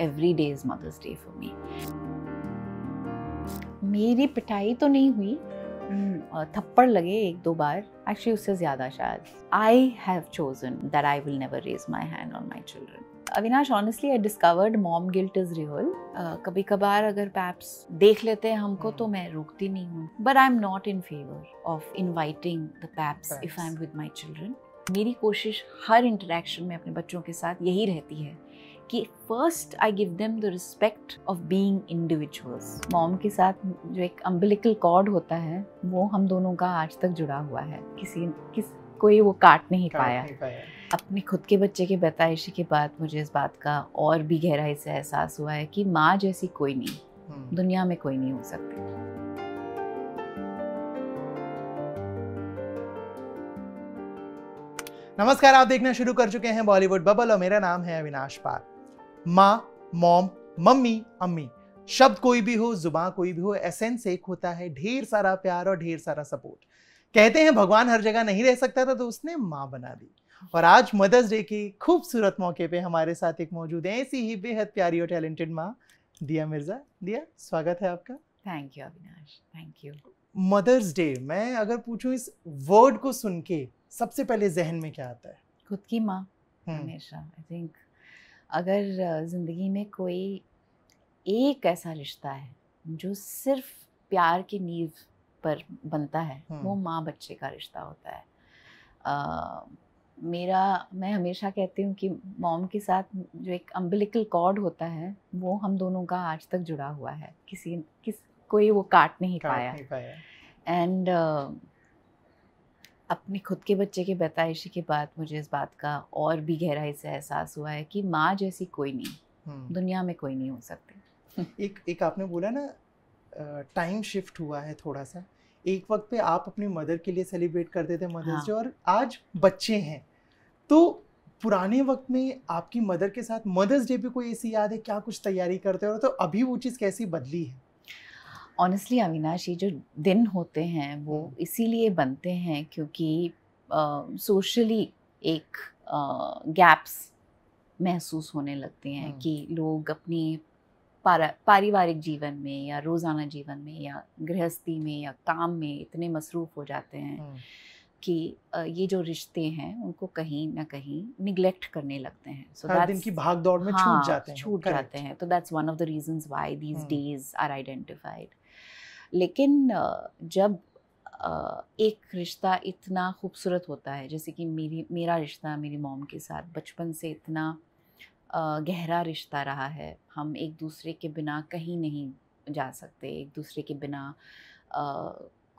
Every day is mother's day for me मेरी पिटाई तो नहीं हुई हम्म, थप्पड़ लगे एक दो बार एक्चुअली उससे ज़्यादा शायद I have chosen that I will never raise my hand on my children Avinash honestly I discovered mom guilt is real कभी कभार अगर पैप्स देख लेते हैं हमको तो मैं रोकती नहीं हूँ but I am not in favour of inviting the paps if I am with my children मेरी कोशिश हर इंटरेक्शन में अपने बच्चों के साथ यही रहती है कि first I give them the respect of being individuals mom के साथ जो एक अम्बिलिकल कॉर्ड होता है वो हम दोनों का आज तक जुड़ा हुआ है किसी किस कोई वो काट नहीं काट पाया, नहीं पाया। अपने खुद के बच्चे के पैदाइशी के बाद मुझे इस बात का और भी गहराई से एहसास हुआ है कि माँ जैसी कोई नहीं हम्म। दुनिया में कोई नहीं हो सकती नमस्कार आप देखना शुरू कर चुके हैं बॉलीवुड बबल और मेरा नाम है अविनाश पाल माँ मॉम मम्मी अम्मी शब्द कोई भी हो जुबान कोई भी हो एसेंस एक होता है ढेर सारा प्यार और ढेर सारा सपोर्ट कहते हैं भगवान हर जगह नहीं रह सकता था तो उसने माँ बना दी और आज मदर्स डे के खूबसूरत मौके पे हमारे साथ एक मौजूद है ऐसी ही बेहद प्यारी और टैलेंटेड माँ दिया मिर्जा दिया स्वागत है आपका thank you Avinash thank you mother's day मैं अगर पूछूं इस वर्ड को सुन के सबसे पहले जहन में क्या आता है खुद की माँ हम्म। हमेशा आई थिंक अगर ज़िंदगी में कोई एक ऐसा रिश्ता है जो सिर्फ प्यार की नींव पर बनता है वो माँ बच्चे का रिश्ता होता है आ, मेरा मैं हमेशा कहती हूँ कि मॉम के साथ जो एक अम्बिलिकल कॉर्ड होता है वो हम दोनों का आज तक जुड़ा हुआ है किसी किस कोई वो काट नहीं काट पाया एंड uh, अपने खुद के बच्चे के बताइशी के बाद मुझे इस बात का और भी गहराई से एहसास हुआ है कि माँ जैसी कोई नहीं हम्म। दुनिया में कोई नहीं हो सकती एक एक आपने बोला ना टाइम शिफ्ट हुआ है थोड़ा सा एक वक्त पे आप अपनी मदर के लिए सेलिब्रेट करते थे मदर्स हाँ। डे और आज बच्चे हैं तो पुराने वक्त में आपकी मदर के साथ मदर्स डे पे कोई ऐसी याद है क्या कुछ तैयारी करते हो तो अभी वो चीज़ कैसी बदली है ऑनेस्टली अविनाश ये जो दिन होते हैं वो हम्म। इसीलिए बनते हैं क्योंकि सोशली uh, एक गैप्स uh, महसूस होने लगते हैं hmm. कि लोग अपनी पारिवारिक जीवन में या रोज़ाना जीवन में या गृहस्थी में या काम में इतने मसरूफ़ हो जाते हैं hmm. कि uh, ये जो रिश्ते हैं उनको कहीं ना कहीं निग्लेक्ट करने लगते हैं सो so दिन की भाग दौड़ में हाँ, छूट जाते हैं छूट जाते हैं तो that's one of the reasons why these days are identified लेकिन जब एक रिश्ता इतना खूबसूरत होता है जैसे कि मेरी मेरा रिश्ता मेरी मॉम के साथ बचपन से इतना गहरा रिश्ता रहा है हम एक दूसरे के बिना कहीं नहीं जा सकते एक दूसरे के बिना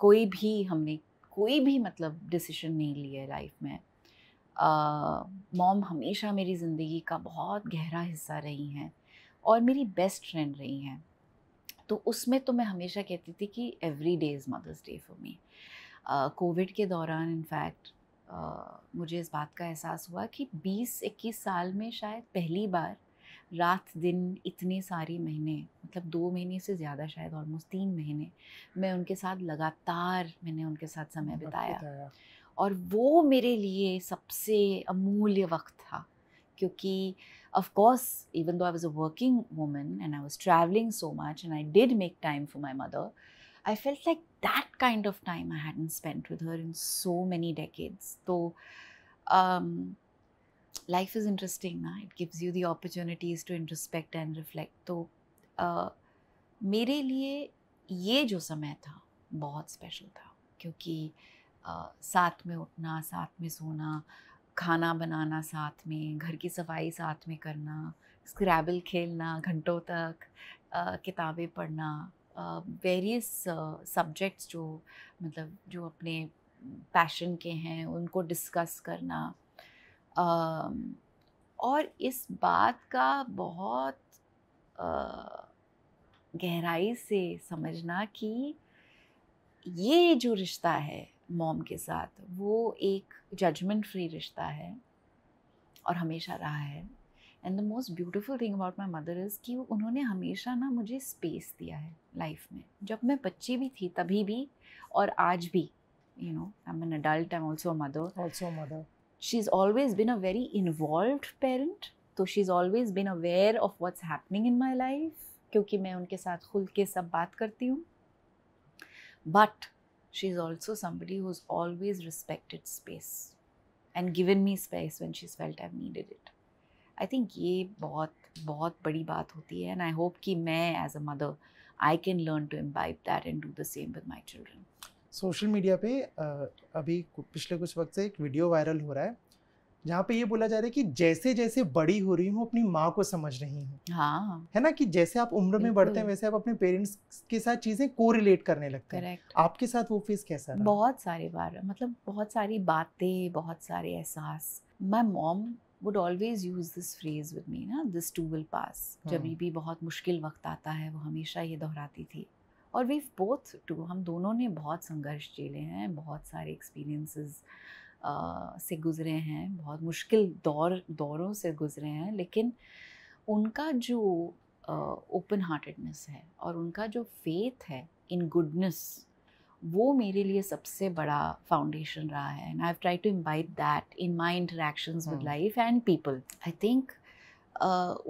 कोई भी हमने कोई भी मतलब डिसीजन नहीं लिया लाइफ में मॉम हमेशा मेरी ज़िंदगी का बहुत गहरा हिस्सा रही हैं और मेरी बेस्ट फ्रेंड रही हैं तो उसमें तो मैं हमेशा कहती थी कि every day is mother's day for me Covid के दौरान इनफैक्ट uh, मुझे इस बात का एहसास हुआ कि 20-21 साल में शायद पहली बार रात दिन इतने सारे महीने मतलब दो महीने से ज़्यादा शायद ऑलमोस्ट तीन महीने मैं उनके साथ लगातार मैंने उनके साथ समय बिताया और वो मेरे लिए सबसे अमूल्य वक्त था क्योंकि of course even though i was a working woman and i was traveling so much and i did make time for my mother i felt like that kind of time i hadn't spent with her in so many decades so um, life is interesting na? it gives you the opportunities to introspect and reflect so uh, मेरे लिए ये जो समय था बहुत special था क्योंकि uh, साथ में उठना साथ में सोना uh, खाना बनाना साथ में घर की सफाई साथ में करना स्क्रैबल खेलना घंटों तक किताबें पढ़ना वेरियस सब्जेक्ट्स जो मतलब जो अपने पैशन के हैं उनको डिस्कस करना और इस बात का बहुत गहराई से समझना कि ये जो रिश्ता है मॉम के साथ वो एक जजमेंट फ्री रिश्ता है और हमेशा रहा है and the most beautiful thing about my mother is कि उन्होंने हमेशा ना मुझे स्पेस दिया है लाइफ में जब मैं बच्ची भी थी तभी भी और आज भी you know I am an adult I am also mother also mother she is always been a very involve parent तो she is always been aware of what's happening in my life क्योंकि मैं उनके साथ खुल के सब बात करती हूँ but she's also somebody who's always respected space and given me space when she's felt I've needed it. I think ये बहुत बहुत बड़ी बात होती है एंड आई होप कि मैं as a mother I can learn to imbibe that and do the same with my children social media पे uh, अभी पिछले कुछ वक्त से एक वीडियो वायरल हो रहा है जहाँ पे ये बोला जा रहा है कि जैसे जैसे बड़ी हो रही हूँ अपनी माँ को समझ रही हूँ हाँ। है ना कि जैसे आप उम्र में बढ़ते हैं वैसे आप अपने पेरेंट्स के साथ चीजें को रिलेट करने लगते हैं आपके साथ वो फेज कैसा रहा? बहुत सारे बार मतलब बहुत सारी बातें बहुत सारे एहसास my mom would always use this phrase with me ना दिस टू विल पास जब हाँ। भी बहुत मुश्किल वक्त आता है वो हमेशा ये दोहराती थी और वी बोथ टू हम दोनों ने बहुत संघर्ष झेले हैं बहुत सारे एक्सपीरियंसेस से गुज़रे हैं बहुत मुश्किल दौर दौरों से गुज़रे हैं लेकिन उनका जो ओपन हार्टेडनेस है और उनका जो फेथ है इन गुडनेस वो मेरे लिए सबसे बड़ा फाउंडेशन रहा है and I try to imbibe that in my interaction with life and people I think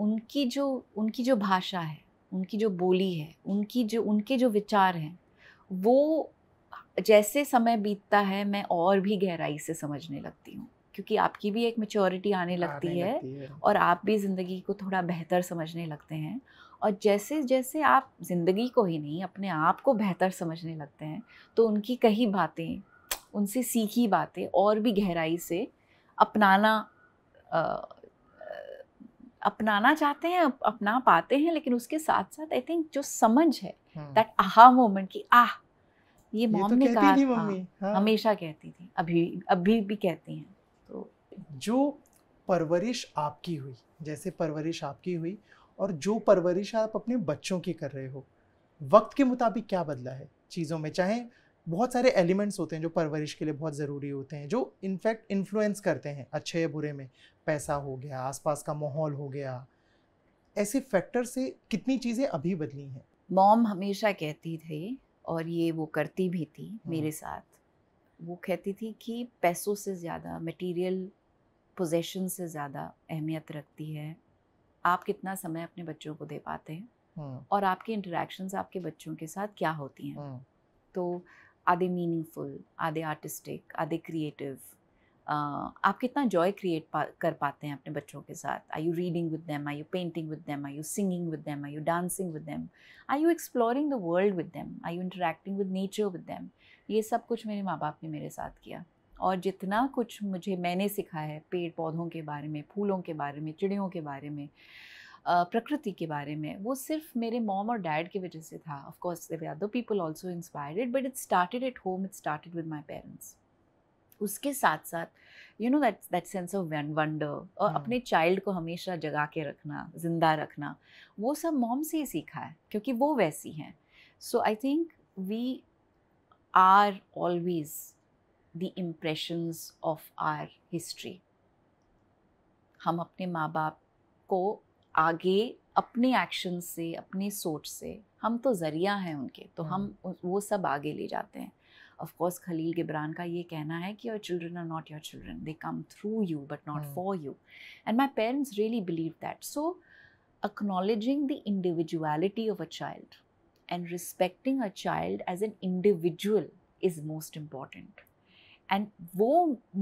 उनकी जो उनकी जो भाषा है उनकी जो बोली है उनकी जो उनके जो विचार हैं वो जैसे समय बीतता है मैं और भी गहराई से समझने लगती हूँ क्योंकि आपकी भी एक मेच्योरिटी आने लगती, आने है, लगती है और आप भी ज़िंदगी को थोड़ा बेहतर समझने लगते हैं और जैसे जैसे आप ज़िंदगी को ही नहीं अपने आप को बेहतर समझने लगते हैं तो उनकी कही बातें उनसे सीखी बातें और भी गहराई से अपनाना आ, अपनाना चाहते हैं अपना पाते हैं लेकिन उसके साथ साथ आई थिंक जो समझ है दैट आहा मोमेंट की आह ये मॉम तो ने कहा हाँ। हमेशा कहती थी अभी अभी भी कहती हैं तो जो परवरिश आपकी हुई जैसे परवरिश आपकी हुई और जो परवरिश आप अपने बच्चों की कर रहे हो वक्त के मुताबिक क्या बदला है चीज़ों में चाहे बहुत सारे एलिमेंट्स होते हैं जो परवरिश के लिए बहुत ज़रूरी होते हैं जो इनफैक्ट इन्फ्लुएंस करते हैं अच्छे या बुरे में पैसा हो गया आसपास का माहौल हो गया ऐसे फैक्टर से कितनी चीज़ें अभी बदली हैं मॉम हमेशा कहती थी और ये वो करती भी थी मेरे साथ वो कहती थी कि पैसों से ज़्यादा मटेरियल पोजेशन से ज़्यादा अहमियत रखती है आप कितना समय अपने बच्चों को दे पाते हैं और आपकी इंटरेक्शंस आपके बच्चों के साथ क्या होती हैं तो आधे मीनिंगफुल आधे आर्टिस्टिक आधे क्रिएटिव आप कितना जॉय क्रिएट पा, कर पाते हैं अपने बच्चों के साथ I you reading with them I you painting with them I you singing with them I you dancing with them I you exploring the world with them I you interacting with nature with them ये सब कुछ मेरे माँ बाप ने मेरे साथ किया और जितना कुछ मुझे मैंने सीखा है पेड़ पौधों के बारे में फूलों के बारे में चिड़ियों के बारे में प्रकृति के बारे में वो सिर्फ मेरे मॉम और डैड की वजह से था of course though people also inspired but it started at home it started with my parents उसके साथ साथ you know that that sense of wonder और हाँ। अपने चाइल्ड को हमेशा जगा के रखना जिंदा रखना वो सब मॉम से ही सीखा है क्योंकि वो वैसी हैं so I think we are always the impressions of our history हम अपने माँ बाप को आगे अपने एक्शन से अपनी सोच से हम तो ज़रिया हैं उनके तो हाँ। हम वो सब आगे ले जाते हैं ऑफ कोर्स खलील गिब्रान का ये कहना है कि your children are not your children they come through you but not for you and my parents really believe that so acknowledging the individuality of a child and respecting a child as an individual is most important and वो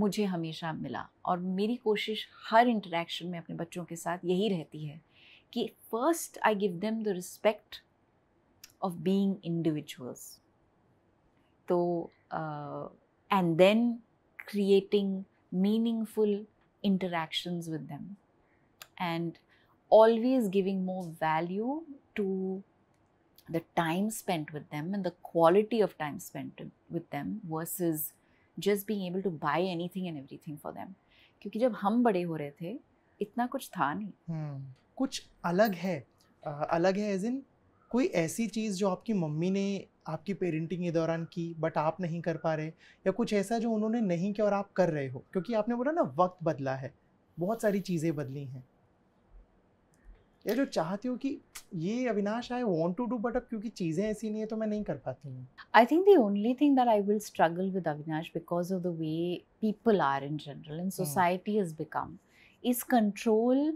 मुझे हमेशा मिला और मेरी कोशिश हर interaction में अपने बच्चों के साथ यही रहती है कि first I give them the respect of being individuals So, uh, and then creating meaningful interactions with them and always giving more value to the time spent with them and the quality of time spent with them versus just being able to buy anything and everything for them. क्योंकि जब हम बड़े हो रहे थे इतना कुछ था नहीं hmm. कुछ अलग है uh, अलग है एज इन कोई ऐसी चीज़ जो आपकी मम्मी ने आपकी पेरेंटिंग के दौरान की बट आप नहीं कर पा रहे या कुछ ऐसा जो उन्होंने नहीं किया और आप कर रहे हो क्योंकि आपने बोला ना वक्त बदला है बहुत सारी चीज़ें बदली हैं या जो चाहती हो कि ये Avinash I want to do but अब क्योंकि चीज़ें ऐसी नहीं है तो मैं नहीं कर पाती हूँ I think the only thing that I will struggle with Avinash because of the way people are in general in society is become is control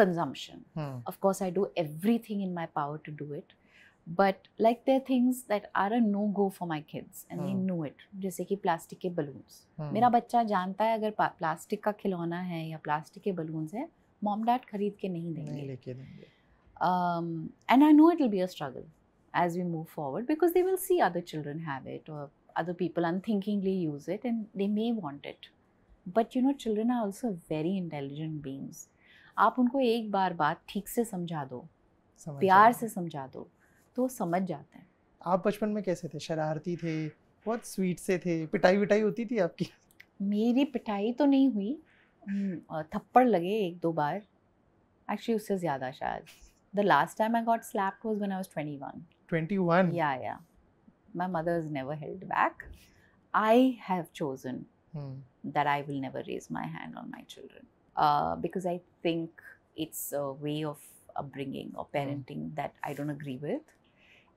consumption. Hmm. Of course, I do everything in my power to do it. But like there are things that are a no-go for my kids and they hmm. know it. like plastic balloons. My child knows if plastic ka khilona hai or plastic balloons hai, mom dad kharid ke nahi denge. and I know it will be a struggle as we move forward because they will see other children have it or other people unthinkingly use it and they may want it. But you know, children are also very intelligent beings. आप उनको एक बार बात ठीक से समझा दो समझ प्यार से समझा दो तो समझ जाते हैं आप बचपन में कैसे थे शरारती थे बहुत स्वीट से थे पिटाई विटाई होती थी आपकी मेरी पिटाई तो नहीं हुई हम्म, थप्पड़ लगे एक दो बार एक्चुअली उससे ज़्यादा शायद the last time I got slapped was when I was 21 21 या या my mother is never held back I have chosen that I will never raise raise hand on on my uh, because I think it's a way of upbringing or hmm. parenting that I don't agree with.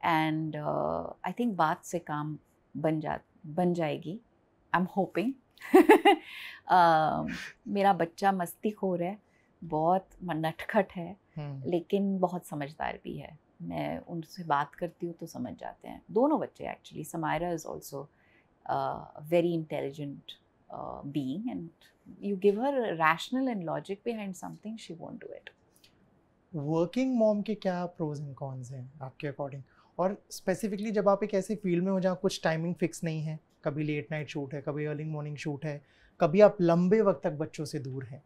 And uh, I think बात से काम बन जा बन जाएगी I am hoping मेरा बच्चा मस्ती खोर है बहुत नटखट है hmm. लेकिन बहुत समझदार भी है मैं उनसे बात करती हूँ तो समझ जाते हैं दोनों बच्चे actually Samaira is also very intelligent being and you give her a rational and logic behind something, she won't do it. Working mom के क्या प्रोज एंड कॉन्स हैं आपके अकॉर्डिंग और स्पेसिफिकली जब आप एक ऐसे फील्ड में हो जहाँ कुछ टाइमिंग फिक्स नहीं है कभी लेट नाइट शूट है कभी अर्लिंग मॉर्निंग शूट है कभी आप लंबे वक्त तक बच्चों से दूर हैं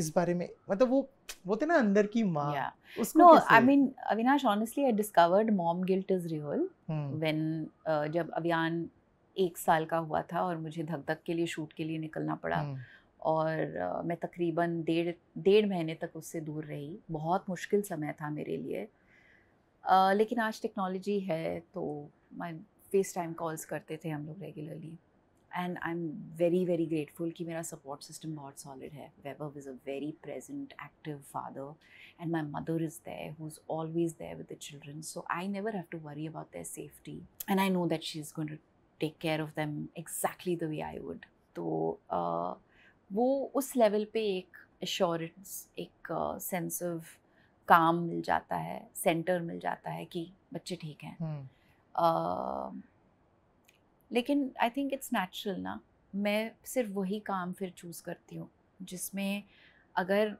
इस बारे में मतलब वो वो थे तो ना अंदर की माँ yeah. उसको no, I mean, Avinash honestly I discovered mom guilt is real when जब अभियान एक साल का हुआ था और मुझे धक धक के लिए शूट के लिए निकलना पड़ा और मैं तकरीबन डेढ़ डेढ़ महीने तक उससे दूर रही बहुत मुश्किल समय था मेरे लिए आ, लेकिन आज टेक्नोलॉजी है तो मैं फेस टाइम कॉल्स करते थे हम लोग regularly and I am very very grateful कि मेरा सपोर्ट सिस्टम बहुत सॉलिड है वेबर is a very present active father and my mother is there who is always there with the children so I never have to worry about their safety and I know that she is going to take care of them exactly the way I would तो uh, वो उस level पे एक assurance एक sense of काम मिल जाता है centre मिल जाता है कि बच्चे ठीक हैं hmm. uh, लेकिन आई थिंक इट्स नेचुरल ना मैं सिर्फ वही काम फिर चूज़ करती हूँ जिसमें अगर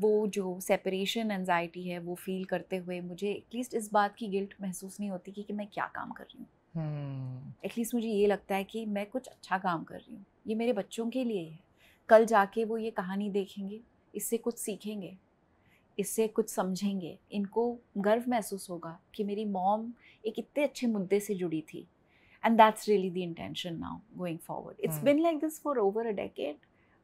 वो जो सेपरेशन एनजाइटी है वो फील करते हुए मुझे एटलीस्ट इस बात की गिल्ट महसूस नहीं होती कि, कि मैं क्या काम कर रही हूँ एटलीस्ट हम्म। मुझे ये लगता है कि मैं कुछ अच्छा काम कर रही हूँ ये मेरे बच्चों के लिए है कल जाके वो ये कहानी देखेंगे इससे कुछ सीखेंगे इससे कुछ समझेंगे इनको गर्व महसूस होगा कि मेरी मॉम एक इतने अच्छे मुद्दे से जुड़ी थी and that's really the intention now going forward it's been like this for over a decade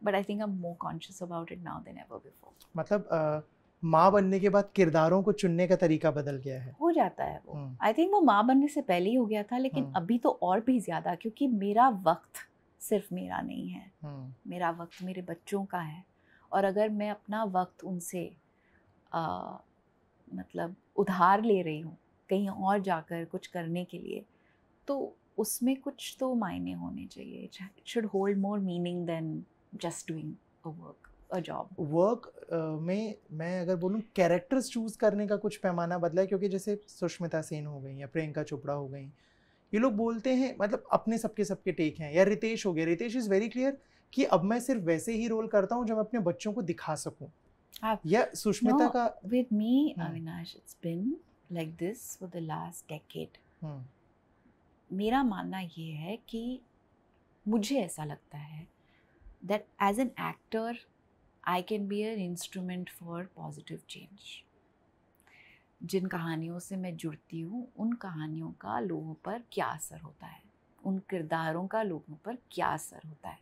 but I think I am more conscious about it now than ever before मतलब uh... माँ बनने के बाद किरदारों को चुनने का तरीका बदल गया है हो जाता है वो आई हम्म। थिंक वो माँ बनने से पहले ही हो गया था लेकिन हम्म। अभी तो और भी ज़्यादा क्योंकि मेरा वक्त सिर्फ मेरा नहीं है हम्म। मेरा वक्त मेरे बच्चों का है और अगर मैं अपना वक्त उनसे आ, मतलब उधार ले रही हूँ कहीं और जाकर कुछ करने के लिए तो उसमें कुछ तो मायने होने चाहिए it should hold more meaning than just doing a work a job work में मैं अगर बोलूँ कैरेक्टर्स चूज करने का कुछ पैमाना बदला है क्योंकि जैसे सुष्मिता सेन हो गई या प्रियंका चोपड़ा हो गई ये लोग बोलते हैं मतलब अपने सबके सबके टेक हैं या रितेश हो गया रितेश इज़ वेरी क्लियर कि अब मैं सिर्फ वैसे ही रोल करता हूँ जो मैं अपने बच्चों को दिखा सकूँ या सुष्मिता का विद मी हाँ। Avinash it's been like this for the last decade मेरा मानना ये है कि मुझे ऐसा लगता है that as an actor I can be an instrument for positive change जिन कहानियों से मैं जुड़ती हूँ उन कहानियों का लोगों पर क्या असर होता है उन किरदारों का लोगों पर क्या असर होता है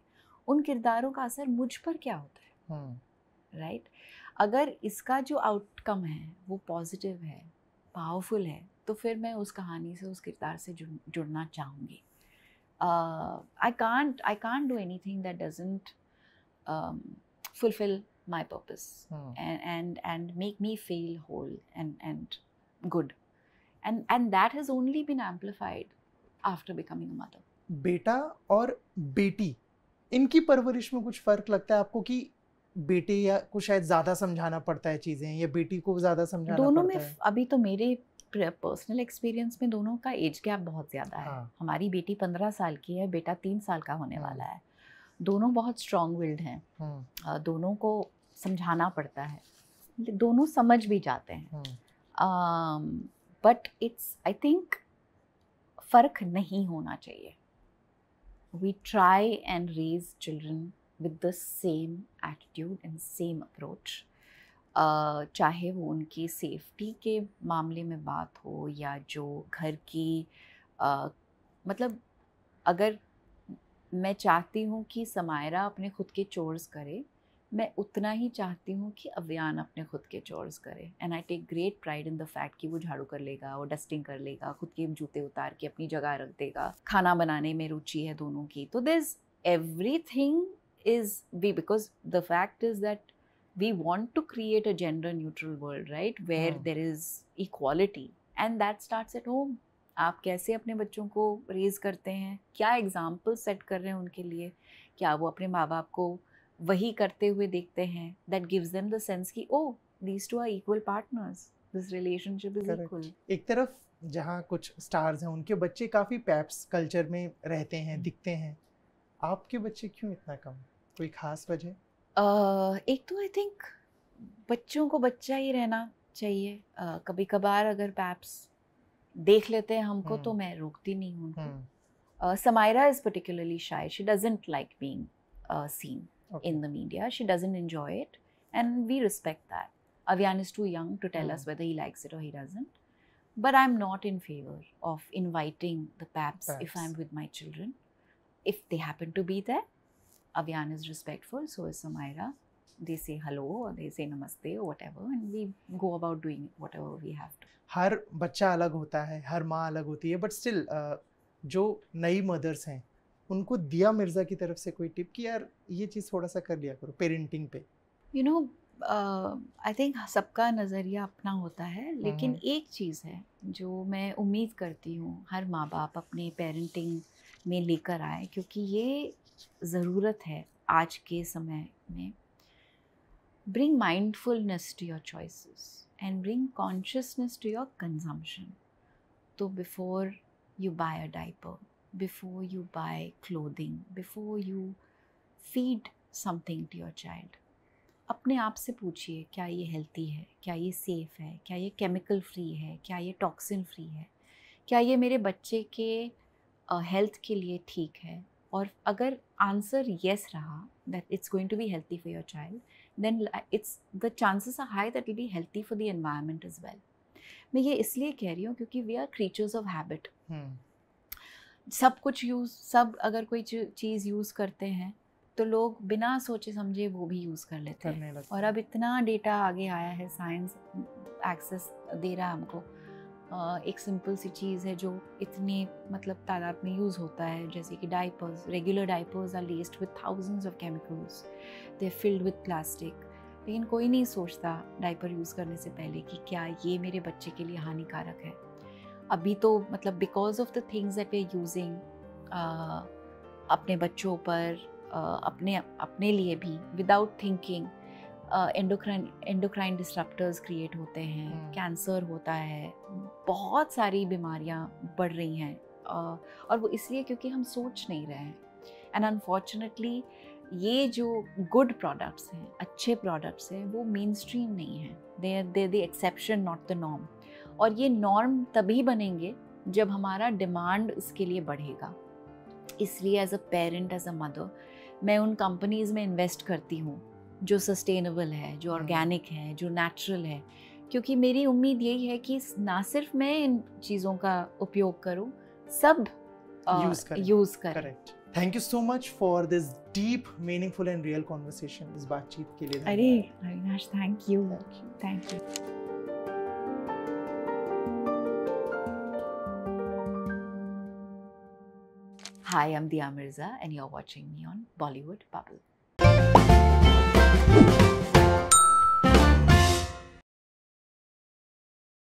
उन किरदारों का असर मुझ पर क्या होता है राइट हम्म। hmm. right? अगर इसका जो आउटकम है वो पॉजिटिव है पावरफुल है तो फिर मैं उस कहानी से उस किरदार से जुड़ जुड़ना चाहूँगी I can't I can't do anything that doesn't fulfill my purpose hmm. and, and and make me feel whole and and good and and that has only been amplified after becoming a mother beta or beti इनकी परवरिश में कुछ फर्क लगता है आपको कि बेटे या को शायद ज्यादा समझाना पड़ता है चीजें या बेटी को ज्यादा समझाना दोनों में है? अभी तो मेरे पर्सनल एक्सपीरियंस में दोनों का एज गैप बहुत ज्यादा हाँ. है हमारी बेटी पंद्रह साल की है बेटा तीन साल का होने हाँ. वाला है दोनों बहुत स्ट्रॉन्ग विल्ड हैं hmm. दोनों को समझाना पड़ता है दोनों समझ भी जाते हैं बट इट्स आई थिंक फ़र्क नहीं होना चाहिए we try and raise children with the same attitude and same approach चाहे वो उनकी सेफ्टी के मामले में बात हो या जो घर की uh, मतलब अगर मैं चाहती हूँ कि समायरा अपने खुद के चोर्स करे मैं उतना ही चाहती हूँ कि अवयान अपने खुद के चोर्स करे and I take great pride in the fact कि वो झाड़ू कर लेगा वो डस्टिंग कर लेगा खुद के जूते उतार के अपनी जगह रख देगा खाना बनाने में रुचि है दोनों की तो this everything is we because the fact is that we want to create a gender neutral world right where there is equality and that start at home आप कैसे अपने बच्चों को रेज़ करते हैं क्या एग्ज़ाम्पल सेट कर रहे हैं उनके लिए क्या वो अपने माँ बाप को वही करते हुए देखते हैं that gives them the sense कि oh these two are equal partners this relationship is equal एक तरफ जहाँ कुछ स्टार्स हैं उनके बच्चे काफ़ी पैप्स कल्चर में रहते हैं हम्म। दिखते हैं आपके बच्चे क्यों इतना कम कोई खास वजह uh, एक तो आई थिंक बच्चों को बच्चा ही रहना चाहिए uh, कभी कभार अगर पैप्स देख लेते हैं हमको तो मैं रोकती नहीं हूँ उनको Samaira is particularly shy she doesn't like being seen in the media she doesn't enjoy it and we respect that Avyan is too young to tell mm. us whether he likes it or he doesn't. But I'm not in favor of inviting the paps, paps, if I'm with my children. If they happen to be there, Avyan is respectful, so is Samaira. they say hello or they say namaste or whatever and we go about doing whatever we have to हर बच्चा अलग होता है हर माँ अलग होती है but still uh, जो नई मदर्स हैं उनको दिया मिर्ज़ा की तरफ से कोई टिप कि यार ये चीज़ थोड़ा सा कर लिया करो पेरेंटिंग पे यू नो आई थिंक सबका नज़रिया अपना होता है हम्म, लेकिन हम्म। एक चीज़ है जो मैं उम्मीद करती हूँ हर माँ बाप अपने पेरेंटिंग में लेकर आए क्योंकि ये ज़रूरत है आज के समय में bring mindfulness to your choices and bring consciousness to your consumption. So, before you buy a diaper, before you buy clothing, before you feed something to your child, अपने आप से पूछिए क्या ये हेल्थी है क्या ये सेफ़ है क्या ये केमिकल फ्री है क्या ये टॉक्सिन फ्री है क्या ये मेरे बच्चे के हेल्थ के लिए ठीक है और अगर आंसर येस रहा that it's going to be healthy for your child then it's the chances are high that will be healthy for the environment as well मैं ये इसलिए कह रही हूँ क्योंकि we are creatures of habit सब कुछ यूज सब अगर कोई चीज़ यूज़ करते हैं तो लोग बिना सोचे समझे वो भी यूज़ कर लेते हैं और अब इतना डेटा आगे आया है साइंस एक्सेस दे रहा है हमको एक सिंपल सी चीज़ है जो इतने मतलब तादाद में यूज़ होता है जैसे कि diapers regular diapers are laced with thousands of chemicals they filled with plastic लेकिन कोई नहीं सोचता डाइपर यूज़ करने से पहले कि क्या ये मेरे बच्चे के लिए हानिकारक है अभी तो मतलब because of the things that we using अपने बच्चों पर uh, अपने अपने लिए भी without thinking endocrine endocrine disruptors create होते हैं कैंसर हम्म। होता है बहुत सारी बीमारियाँ बढ़ रही हैं और वो इसलिए क्योंकि हम सोच नहीं रहे हैं एंड अनफॉर्चुनेटली ये जो गुड प्रोडक्ट्स हैं अच्छे प्रोडक्ट्स हैं वो मेन स्ट्रीम नहीं हैं they are they the exception not the norm और ये नॉर्म तभी बनेंगे जब हमारा डिमांड उसके लिए बढ़ेगा इसलिए as a parent as a mother मैं उन कंपनीज़ में इन्वेस्ट करती हूँ जो सस्टेनेबल है जो ऑर्गेनिक hmm. है जो नेचुरल है क्योंकि मेरी उम्मीद यही है कि ना सिर्फ मैं इन चीज़ों का उपयोग करूं सब यूज़ करें thank you so much for this deep meaningful and real conversation इस बातचीत के लिए अरे Avinash thank you thank you Hi, I'm Dia Mirza, and you're watching me on Bollywood Bubble. Ooh.